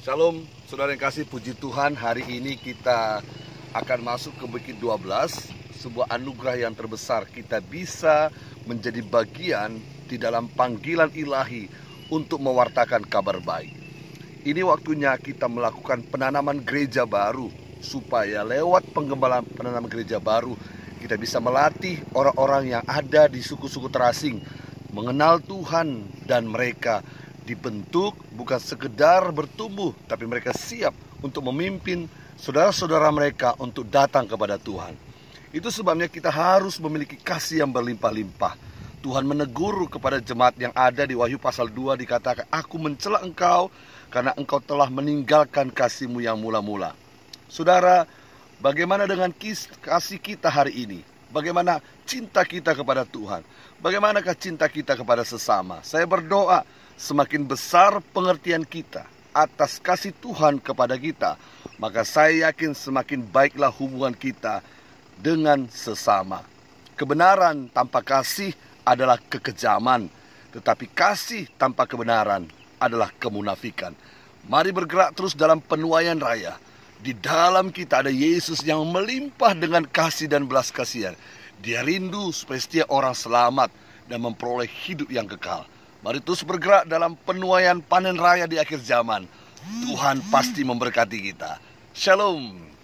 Shalom, saudara yang kasih puji Tuhan hari ini kita akan masuk ke Bukit 12 Sebuah anugerah yang terbesar Kita bisa menjadi bagian di dalam panggilan ilahi Untuk mewartakan kabar baik Ini waktunya kita melakukan penanaman gereja baru Supaya lewat penggembalaan penanaman gereja baru Kita bisa melatih orang-orang yang ada di suku-suku terasing Mengenal Tuhan dan mereka dibentuk bukan sekedar bertumbuh, tapi mereka siap untuk memimpin saudara-saudara mereka untuk datang kepada Tuhan. Itu sebabnya kita harus memiliki kasih yang berlimpah-limpah. Tuhan menegur kepada jemaat yang ada di Wahyu pasal 2 dikatakan, "Aku mencela engkau karena engkau telah meninggalkan kasihmu yang mula-mula." Saudara, bagaimana dengan kasih kita hari ini? bagaimana cinta kita kepada Tuhan, bagaimanakah cinta kita kepada sesama. Saya berdoa semakin besar pengertian kita atas kasih Tuhan kepada kita, maka saya yakin semakin baiklah hubungan kita dengan sesama. Kebenaran tanpa kasih adalah kekejaman, tetapi kasih tanpa kebenaran adalah kemunafikan. Mari bergerak terus dalam penuaian raya di dalam kita ada Yesus yang melimpah dengan kasih dan belas kasihan. Dia rindu supaya setiap orang selamat dan memperoleh hidup yang kekal. Mari terus bergerak dalam penuaian panen raya di akhir zaman. Tuhan pasti memberkati kita. Shalom.